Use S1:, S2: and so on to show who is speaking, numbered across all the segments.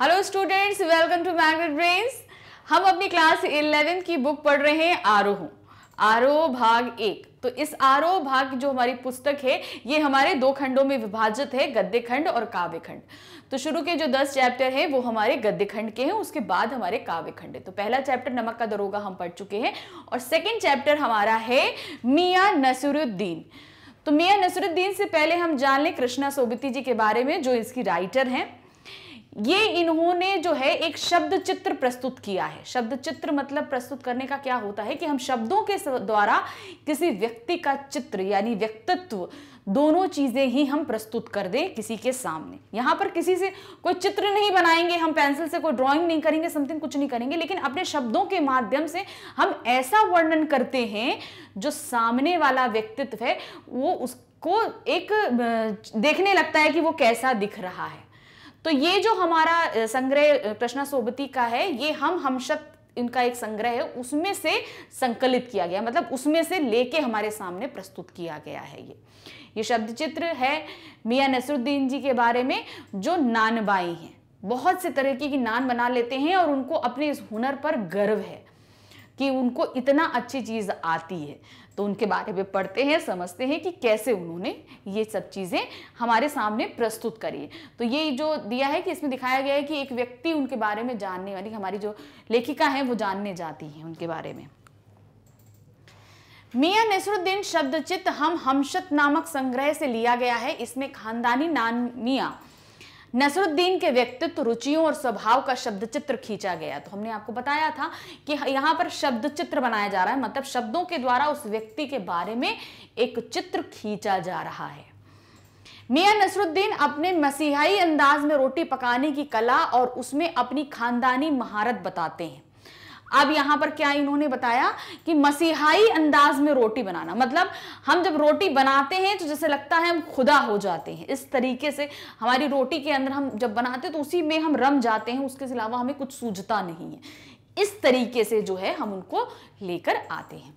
S1: hello students welcome to magnet brains हम अपनी class eleventh की बुक पढ़ रहे हैं आरोह आरोह भाग एक तो इस आरोह भाग की जो हमारी पुस्तक है ये हमारे दो खंडों में विभाजित है गद्य खंड और काव्य खंड तो शुरू के जो दस चैप्टर हैं वो हमारे गद्य खंड के हैं उसके बाद हमारे काव्य खंड है तो पहला चैप्टर नमक का दरोगा हम पढ़ चुके हैं और सेकेंड चैप्टर हमारा है मियाँ नसरुद्दीन तो मियाँ नसरुद्दीन से पहले हम जान लें कृष्णा सोबती जी के बारे में जो इसकी राइटर हैं ये इन्होंने जो है एक शब्द चित्र प्रस्तुत किया है शब्द चित्र मतलब प्रस्तुत करने का क्या होता है कि हम शब्दों के द्वारा किसी व्यक्ति का चित्र यानी व्यक्तित्व दोनों चीज़ें ही हम प्रस्तुत कर दें किसी के सामने यहाँ पर किसी से कोई चित्र नहीं बनाएंगे हम पेंसिल से कोई ड्राइंग नहीं करेंगे समथिंग कुछ नहीं करेंगे लेकिन अपने शब्दों के माध्यम से हम ऐसा वर्णन करते हैं जो सामने वाला व्यक्तित्व है वो उसको एक देखने लगता है कि वो कैसा दिख रहा है तो ये जो हमारा संग्रह कृष्णा सोबती का है ये हम हमशत इनका एक संग्रह है उसमें से संकलित किया गया मतलब उसमें से लेके हमारे सामने प्रस्तुत किया गया है ये ये शब्द चित्र है मियाँ नसरुद्दीन जी के बारे में जो नानबाई हैं बहुत से तरीके की नान बना लेते हैं और उनको अपने इस हुनर पर गर्व है कि उनको इतना अच्छी चीज़ आती है तो उनके बारे में पढ़ते हैं समझते हैं कि कैसे उन्होंने ये सब चीज़ें हमारे सामने प्रस्तुत करी है तो ये जो दिया है कि इसमें दिखाया गया है कि एक व्यक्ति उनके बारे में जानने वाली हमारी जो लेखिका है वो जानने जाती है उनके बारे में मियाँ नसरुद्दीन शब्दचित हम हमशत नामक संग्रह से लिया गया है इसमें खानदानी नान मियाँ नसरुद्दीन के व्यक्तित्व रुचियों और स्वभाव का शब्द चित्र खींचा गया तो हमने आपको बताया था कि यहाँ पर शब्द चित्र बनाया जा रहा है मतलब शब्दों के द्वारा उस व्यक्ति के बारे में एक चित्र खींचा जा रहा है मियाँ नसरुद्दीन अपने मसीहाई अंदाज में रोटी पकाने की कला और उसमें अपनी खानदानी महारत बताते हैं अब यहां पर क्या इन्होंने बताया कि मसीहाई अंदाज में रोटी बनाना मतलब हम जब रोटी बनाते हैं तो जैसे लगता है हम खुदा हो जाते हैं इस तरीके से हमारी रोटी के अंदर हम जब बनाते हैं तो उसी में हम रम जाते हैं उसके अलावा हमें कुछ सूझता नहीं है इस तरीके से जो है हम उनको लेकर आते हैं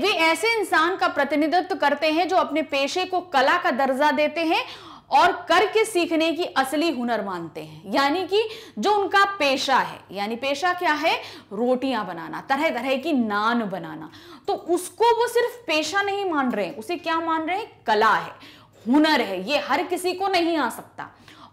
S1: वे ऐसे इंसान का प्रतिनिधित्व करते हैं जो अपने पेशे को कला का दर्जा देते हैं और करके सीखने की असली हुनर मानते हैं यानी कि जो उनका पेशा है यानी पेशा क्या है रोटियां बनाना तरह तरह की नान बनाना तो उसको वो सिर्फ पेशा नहीं मान रहे हैं उसे क्या मान रहे हैं कला है हुनर है ये हर किसी को नहीं आ सकता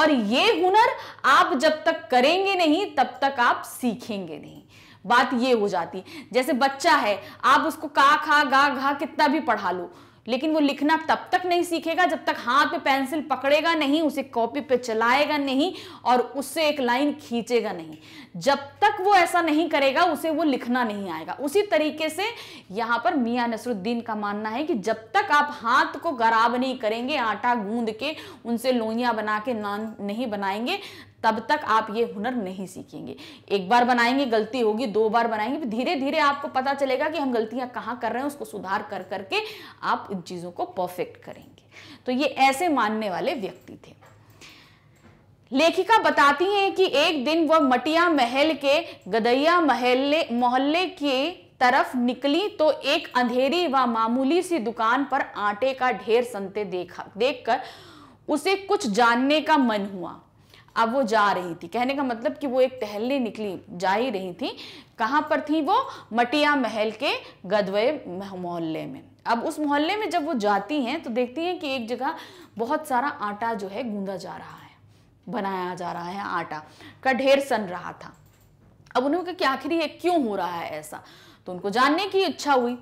S1: और ये हुनर आप जब तक करेंगे नहीं तब तक आप सीखेंगे नहीं बात ये हो जाती जैसे बच्चा है आप उसको का खा गा घा कितना भी पढ़ा लो लेकिन वो लिखना तब तक नहीं सीखेगा जब तक हाथ पे पेंसिल पकड़ेगा नहीं उसे कॉपी पे चलाएगा नहीं और उससे एक लाइन खींचेगा नहीं जब तक वो ऐसा नहीं करेगा उसे वो लिखना नहीं आएगा उसी तरीके से यहाँ पर मियाँ नसरुद्दीन का मानना है कि जब तक आप हाथ को गराब नहीं करेंगे आटा गूंद के उनसे लोइयाँ बना के नान नहीं बनाएंगे तब तक आप ये हुनर नहीं सीखेंगे एक बार बनाएंगे गलती होगी दो बार बनाएंगे धीरे धीरे आपको पता चलेगा कि हम गलतियां कहाँ कर रहे हैं उसको सुधार कर करके आप उन चीज़ों को परफेक्ट करेंगे तो ये ऐसे मानने वाले व्यक्ति थे लेखिका बताती हैं कि एक दिन वह मटिया महल के गदैया महल्ले मोहल्ले के तरफ निकली तो एक अंधेरी व मामूली सी दुकान पर आटे का ढेर संते देखा देखकर उसे कुछ जानने का मन हुआ अब वो जा रही थी कहने का मतलब कि वो एक टहलने निकली जा ही रही थी कहाँ पर थी वो मटिया महल के गदवे मोहल्ले में अब उस मोहल्ले में जब वो जाती हैं तो देखती हैं कि एक जगह बहुत सारा आटा जो है गूंदा जा रहा है बनाया जा रहा है आटा का ढेर सन रहा था अब उन्होंने कहा कि आखिर ये क्यों हो रहा है ऐसा तो उनको जानने की इच्छा हुई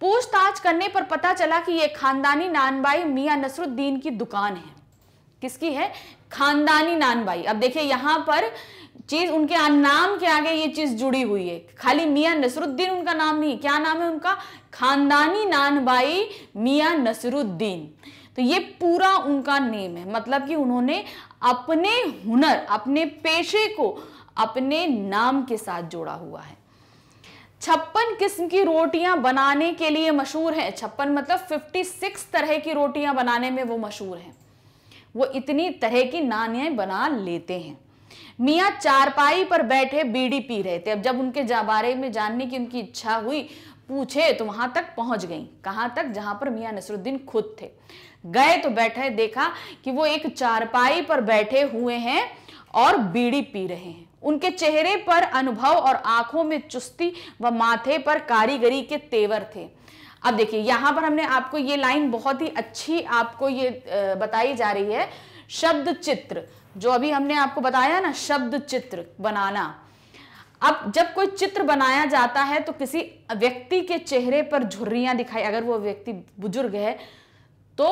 S1: पूछताछ करने पर पता चला कि ये खानदानी नानबाई मियाँ नसरुद्दीन की दुकान है किसकी है खानदानी नानबाई अब देखिए यहाँ पर चीज उनके नाम के आगे ये चीज जुड़ी हुई है खाली मियाँ नसरुद्दीन उनका नाम नहीं क्या नाम है उनका खानदानी नानबाई मियाँ नसरुद्दीन तो ये पूरा उनका नेम है मतलब कि उन्होंने अपने हुनर अपने पेशे को अपने नाम के साथ जोड़ा हुआ है छप्पन किस्म की रोटियां बनाने के लिए मशहूर हैं छप्पन मतलब 56 तरह की रोटियां बनाने में वो मशहूर हैं वो इतनी तरह की नानिया बना लेते हैं मियाँ चारपाई पर बैठे बीड़ी पी रहे थे अब जब उनके बारे में जानने की उनकी इच्छा हुई पूछे तो वहां तक पहुंच गई कहां तक जहां पर मियाँ नसरुद्दीन खुद थे गए तो बैठे देखा कि वो एक चारपाई पर बैठे हुए हैं और बीड़ी पी रहे हैं उनके चेहरे पर अनुभव और आंखों में चुस्ती व माथे पर कारीगरी के तेवर थे अब देखिए यहां पर हमने आपको ये लाइन बहुत ही अच्छी आपको ये बताई जा रही है शब्द चित्र जो अभी हमने आपको बताया ना शब्द चित्र बनाना अब जब कोई चित्र बनाया जाता है तो किसी व्यक्ति के चेहरे पर झुर्रियां दिखाई अगर वो व्यक्ति बुजुर्ग है तो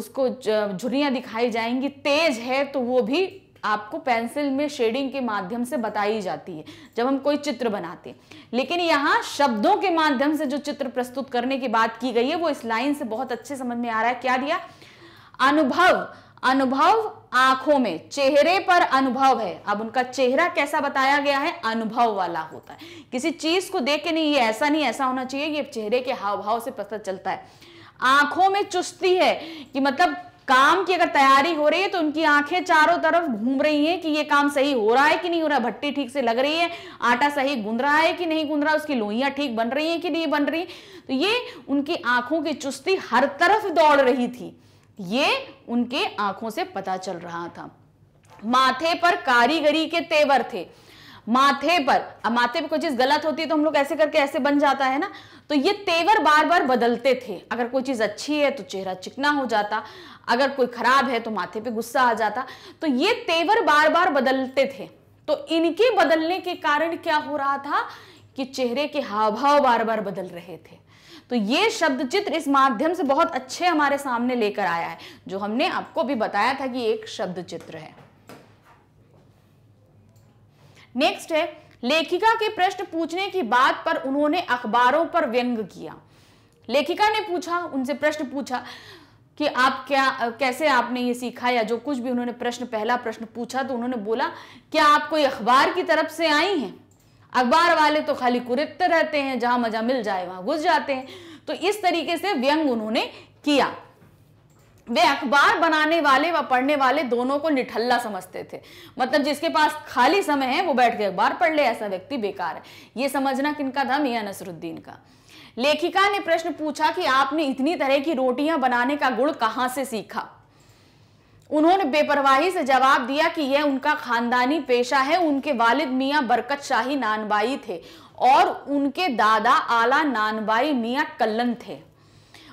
S1: उसको झुर्रियां दिखाई जाएंगी तेज है तो वो भी आपको पेंसिल में शेडिंग के माध्यम से बताई जाती है जब हम कोई चित्र बनाते हैं लेकिन यहाँ शब्दों के माध्यम से जो चित्र प्रस्तुत करने की बात की गई है वो इस लाइन से बहुत अच्छे समझ में आ रहा है क्या दिया अनुभव अनुभव आंखों में चेहरे पर अनुभव है अब उनका चेहरा कैसा बताया गया है अनुभव वाला होता है किसी चीज को देख के नहीं ये ऐसा नहीं ऐसा होना चाहिए ये चेहरे के हाव भाव से पता चलता है आंखों में चुस्ती है कि मतलब काम की अगर तैयारी हो रही है तो उनकी आंखें चारों तरफ घूम रही हैं कि ये काम सही हो रहा है कि नहीं हो रहा है भट्टी ठीक से लग रही है आटा सही गूंद रहा है कि नहीं गूंद रहा उसकी लोहियां ठीक बन रही हैं कि नहीं बन रही तो ये उनकी आंखों की चुस्ती हर तरफ दौड़ रही थी ये उनके आंखों से पता चल रहा था माथे पर कारीगरी के तेवर थे माथे पर अब माथे पर कोई चीज गलत होती है तो हम लोग ऐसे करके ऐसे बन जाता है ना तो ये तेवर बार बार बदलते थे अगर कोई चीज अच्छी है तो चेहरा चिकना हो जाता अगर कोई खराब है तो माथे पे गुस्सा आ जाता तो ये तेवर बार बार बदलते थे तो इनके बदलने के कारण क्या हो रहा था कि चेहरे के हाव भाव बार बार बदल रहे थे तो ये शब्द चित्र इस माध्यम से बहुत अच्छे हमारे सामने लेकर आया है जो हमने आपको भी बताया था कि एक शब्द चित्र है नेक्स्ट है लेखिका के प्रश्न पूछने की बात पर उन्होंने अखबारों पर व्यंग किया लेखिका ने पूछा उनसे प्रश्न पूछा कि आप क्या कैसे आपने ये सीखा या जो कुछ भी उन्होंने प्रश्न पहला प्रश्न पूछा तो उन्होंने बोला क्या आप कोई अखबार की तरफ से आई हैं अखबार वाले तो खाली कुरेदते रहते हैं जहां मजा मिल जाए वहां घुस जाते हैं तो इस तरीके से व्यंग उन्होंने किया वे अखबार बनाने वाले व वा पढ़ने वाले दोनों को निठल्ला समझते थे मतलब जिसके पास खाली समय है वो बैठ के अखबार पढ़ ले ऐसा व्यक्ति बेकार है ये समझना किनका था मियाँ नसरुद्दीन का लेखिका ने प्रश्न पूछा कि आपने इतनी तरह की रोटियां बनाने का गुण कहाँ से सीखा उन्होंने बेपरवाही से जवाब दिया कि यह उनका खानदानी पेशा है उनके वालिद मियाँ बरकत शाही नानबाई थे और उनके दादा आला नानबाई मियाँ कल्लन थे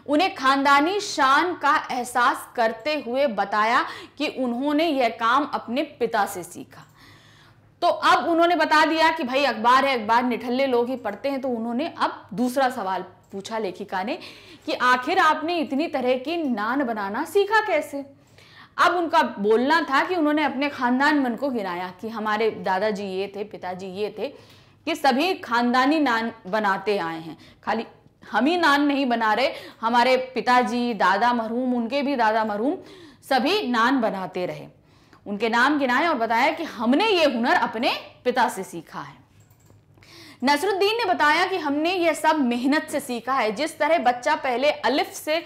S1: उन्हें खानदानी शान का एहसास करते हुए बताया कि उन्होंने यह काम अपने पिता से सीखा तो अब उन्होंने बता दिया कि भाई अखबार है अखबार निठल्ले लोग ही पढ़ते हैं तो उन्होंने अब दूसरा सवाल पूछा लेखिका ने कि आखिर आपने इतनी तरह की नान बनाना सीखा कैसे अब उनका बोलना था कि उन्होंने अपने खानदान मन को गिराया कि हमारे दादाजी ये थे पिताजी ये थे कि सभी खानदानी नान बनाते आए हैं खाली हम ही नान नहीं बना रहे हमारे पिताजी दादा मरहूम उनके भी दादा मरहूम सभी नान बनाते रहे उनके नाम गिनाए और बताया कि हमने ये हुनर अपने पिता से सीखा है नसरुद्दीन ने बताया कि हमने यह सब मेहनत से सीखा है जिस तरह बच्चा पहले अलिफ से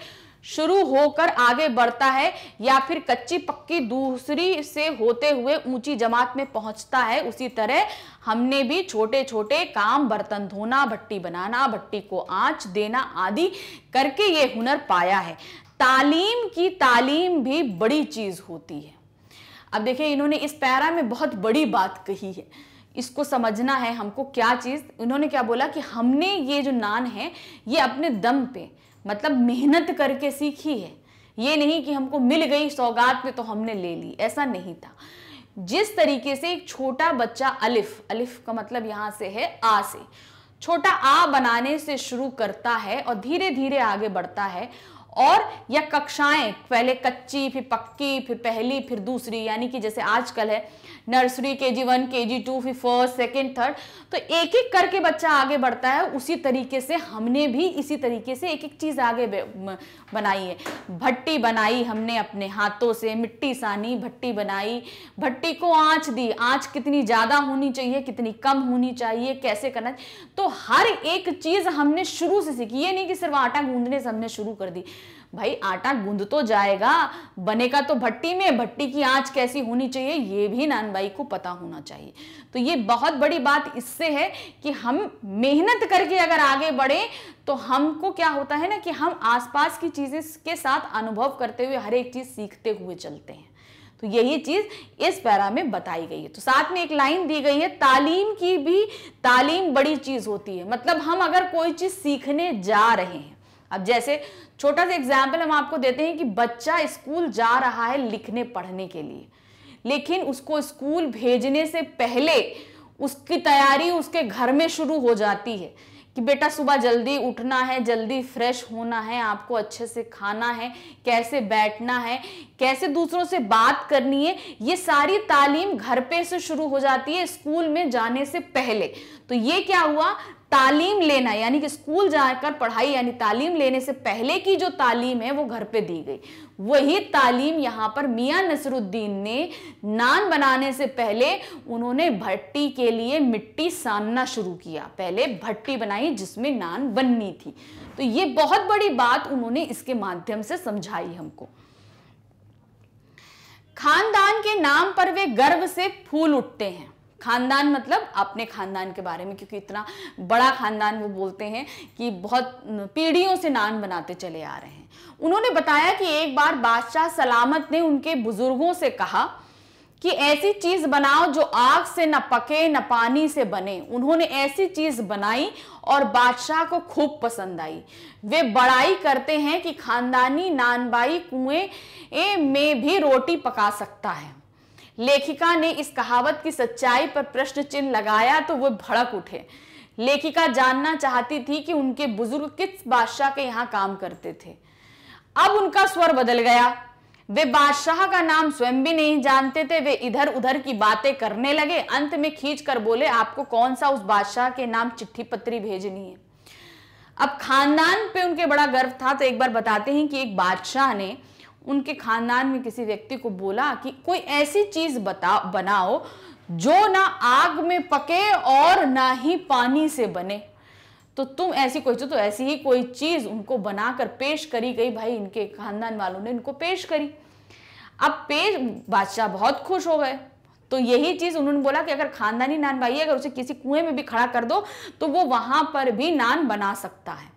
S1: शुरू होकर आगे बढ़ता है या फिर कच्ची पक्की दूसरी से होते हुए ऊंची जमात में पहुंचता है उसी तरह हमने भी छोटे छोटे काम बर्तन धोना भट्टी बनाना भट्टी को आंच देना आदि करके ये हुनर पाया है तालीम की तालीम भी बड़ी चीज़ होती है अब देखिए इन्होंने इस पैरा में बहुत बड़ी बात कही है इसको समझना है हमको क्या चीज़ उन्होंने क्या बोला कि हमने ये जो नान है ये अपने दम पे मतलब मेहनत करके सीखी है ये नहीं कि हमको मिल गई सौगात में तो हमने ले ली ऐसा नहीं था जिस तरीके से एक छोटा बच्चा अलिफ अलिफ का मतलब यहाँ से है आ से छोटा आ बनाने से शुरू करता है और धीरे धीरे आगे बढ़ता है और या कक्षाएं पहले कच्ची फिर पक्की फिर पहली फिर दूसरी यानी कि जैसे आजकल है नर्सरी के G one K G two फिर फर्स्ट सेकेंड थर्ड तो एक एक करके बच्चा आगे बढ़ता है उसी तरीके से हमने भी इसी तरीके से एक एक चीज़ आगे बनाई है भट्टी बनाई हमने अपने हाथों से मिट्टी सानी भट्टी बनाई भट्टी को आँच दी आँच कितनी ज़्यादा होनी चाहिए कितनी कम होनी चाहिए कैसे करना तो हर एक चीज़ हमने शुरू से सीखी ये नहीं कि सिर्फ आटा गूंदने से हमने शुरू कर दी भाई आटा गूंद तो जाएगा बनेगा तो भट्टी में भट्टी की आंच कैसी होनी चाहिए ये भी नानबाई को पता होना चाहिए तो ये बहुत बड़ी बात इससे है कि हम मेहनत करके अगर आगे बढ़े तो हमको क्या होता है ना कि हम आसपास की चीज़ें के साथ अनुभव करते हुए हर एक चीज़ सीखते हुए चलते हैं तो यही चीज़ इस पैरा में बताई गई है तो साथ में एक लाइन दी गई है तालीम की भी तालीम बड़ी चीज़ होती है मतलब हम अगर कोई चीज़ सीखने जा रहे हैं अब जैसे छोटा सा एग्जाम्पल हम आपको देते हैं कि बच्चा स्कूल जा रहा है लिखने पढ़ने के लिए लेकिन उसको स्कूल भेजने से पहले उसकी तैयारी उसके घर में शुरू हो जाती है कि बेटा सुबह जल्दी उठना है जल्दी फ्रेश होना है आपको अच्छे से खाना है कैसे बैठना है कैसे दूसरों से बात करनी है ये सारी तालीम घर पे से शुरू हो जाती है स्कूल में जाने से पहले तो ये क्या हुआ तालीम लेना यानी कि स्कूल जाकर पढ़ाई यानी तालीम लेने से पहले की जो तालीम है वो घर पे दी गई वही तालीम यहाँ पर मियाँ नसरुद्दीन ने नान बनाने से पहले उन्होंने भट्टी के लिए मिट्टी सानना शुरू किया पहले भट्टी बनाई जिसमें नान बननी थी तो ये बहुत बड़ी बात उन्होंने इसके माध्यम से समझाई हमको खानदान के नाम पर वे गर्व से फूल उठते हैं खानदान मतलब अपने खानदान के बारे में क्योंकि इतना बड़ा खानदान वो बोलते हैं कि बहुत पीढ़ियों से नान बनाते चले आ रहे हैं उन्होंने बताया कि एक बार बादशाह सलामत ने उनके बुजुर्गों से कहा कि ऐसी चीज बनाओ जो आग से न पके न पानी से बने उन्होंने ऐसी चीज बनाई और बादशाह को खूब पसंद आई वे बड़ाई करते हैं कि खानदानी नानबाई कुएं में भी रोटी पका सकता है लेखिका ने इस कहावत की सच्चाई पर प्रश्न चिन्ह लगाया तो वे भड़क उठे लेखिका जानना चाहती थी कि उनके बुजुर्ग किस बादशाह के यहाँ काम करते थे अब उनका स्वर बदल गया वे बादशाह का नाम स्वयं भी नहीं जानते थे वे इधर उधर की बातें करने लगे अंत में खींच कर बोले आपको कौन सा उस बादशाह के नाम चिट्ठी पत्री भेजनी है अब खानदान पे उनके बड़ा गर्व था तो एक बार बताते हैं कि एक बादशाह ने उनके खानदान में किसी व्यक्ति को बोला कि कोई ऐसी चीज बता बनाओ जो ना आग में पके और ना ही पानी से बने तो तुम ऐसी कोई तो ऐसी ही कोई चीज उनको बनाकर पेश करी गई भाई इनके खानदान वालों ने इनको पेश करी अब पेश बादशाह बहुत खुश हो गए तो यही चीज उन्होंने बोला कि अगर खानदानी नान भाई अगर उसे किसी कुएं में भी खड़ा कर दो तो वो वहां पर भी नान बना सकता है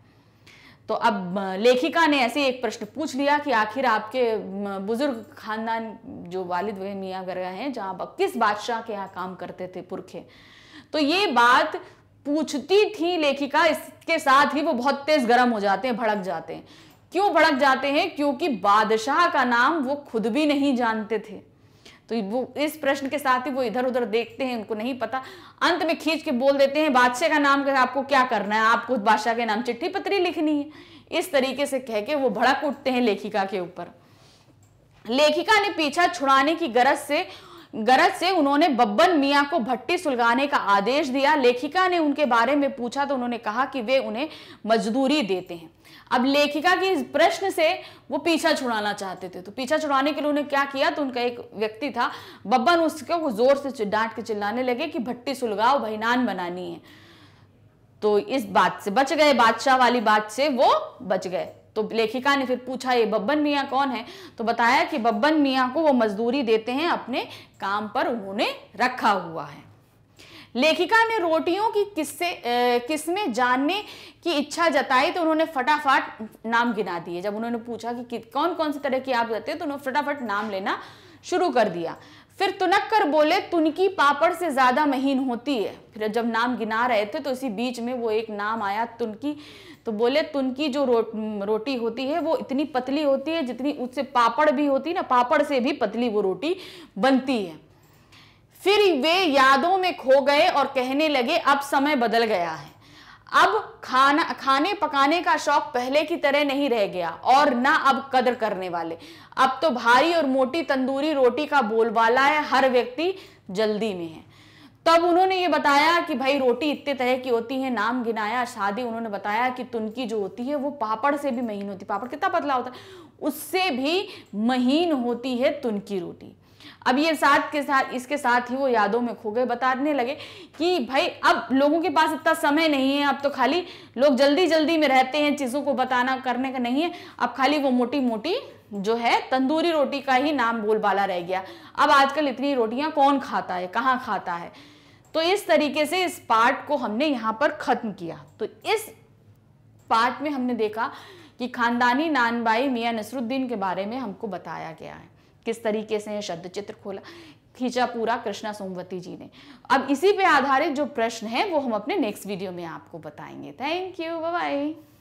S1: तो अब लेखिका ने ऐसे एक प्रश्न पूछ लिया कि आखिर आपके बुजुर्ग खानदान जो वालिद मियाँ वगैरह हैं जहाँ आप किस बादशाह के यहाँ काम करते थे पुरखे तो ये बात पूछती थी लेखिका इसके साथ ही वो बहुत तेज गर्म हो जाते हैं भड़क जाते हैं क्यों भड़क जाते हैं क्योंकि बादशाह का नाम वो खुद भी नहीं जानते थे तो वो इस प्रश्न के साथ ही वो इधर उधर देखते हैं उनको नहीं पता अंत में खींच के बोल देते हैं बादशाह का नाम आपको क्या करना है आपको बादशाह के नाम चिट्ठी पत्री लिखनी है इस तरीके से कह के वो भड़क उठते हैं लेखिका के ऊपर लेखिका ने पीछा छुड़ाने की गरज से गरज से उन्होंने बब्बन मियाँ को भट्टी सुलगाने का आदेश दिया लेखिका ने उनके बारे में पूछा तो उन्होंने कहा कि वे उन्हें मजदूरी देते हैं अब लेखिका के इस प्रश्न से वो पीछा छुड़ाना चाहते थे तो पीछा छुड़ाने के लिए उन्हें क्या किया तो उनका एक व्यक्ति था बब्बन उसको जोर से डांट के चिल्लाने लगे कि भट्टी सुलगाओ भैनान बनानी है तो इस बात से बच गए बादशाह वाली बात से वो बच गए तो लेखिका ने फिर पूछा ये बब्बन मियाँ कौन है तो बताया कि बब्बन मियाँ को वो मजदूरी देते हैं अपने काम पर उन्होंने रखा हुआ है लेखिका ने रोटियों की किस्से किस्में जानने की इच्छा जताई तो उन्होंने फटाफट नाम गिना दिए जब उन्होंने पूछा कि कौन कौन सी तरह की आप जाते हैं तो उन्होंने फटाफट नाम लेना शुरू कर दिया फिर तुनक कर बोले तुनकी पापड़ से ज़्यादा महीन होती है फिर जब नाम गिना रहे थे तो इसी बीच में वो एक नाम आया तुनकी तो बोले तुनकी जो रो, रोटी होती है वो इतनी पतली होती है जितनी उससे पापड़ भी होती है ना पापड़ से भी पतली वो रोटी बनती है फिर वे यादों में खो गए और कहने लगे अब समय बदल गया है अब खाना खाने पकाने का शौक पहले की तरह नहीं रह गया और ना अब कदर करने वाले अब तो भारी और मोटी तंदूरी रोटी का बोलबाला है हर व्यक्ति जल्दी में है तब उन्होंने ये बताया कि भाई रोटी इतने तरह की होती है नाम गिनाया शादी उन्होंने बताया कि तुनकी जो होती है वो पापड़ से भी महीन होती पापड़ कितना पतला होता है उससे भी महीन होती है तुनकी रोटी अब ये साथ के साथ इसके साथ ही वो यादों में खो गए बताने लगे कि भाई अब लोगों के पास इतना समय नहीं है अब तो खाली लोग जल्दी जल्दी में रहते हैं चीज़ों को बताना करने का नहीं है अब खाली वो मोटी मोटी जो है तंदूरी रोटी का ही नाम बोलबाला रह गया अब आजकल इतनी रोटियाँ कौन खाता है कहाँ खाता है तो इस तरीके से इस पार्ट को हमने यहाँ पर ख़त्म किया तो इस पार्ट में हमने देखा कि खानदानी नानबाई मियाँ नसरुद्दीन के बारे में हमको बताया गया है किस तरीके से शब्द चित्र खोला खींचा पूरा कृष्णा सोमवती जी ने अब इसी पे आधारित जो प्रश्न है वो हम अपने नेक्स्ट वीडियो में आपको बताएंगे थैंक यू बाय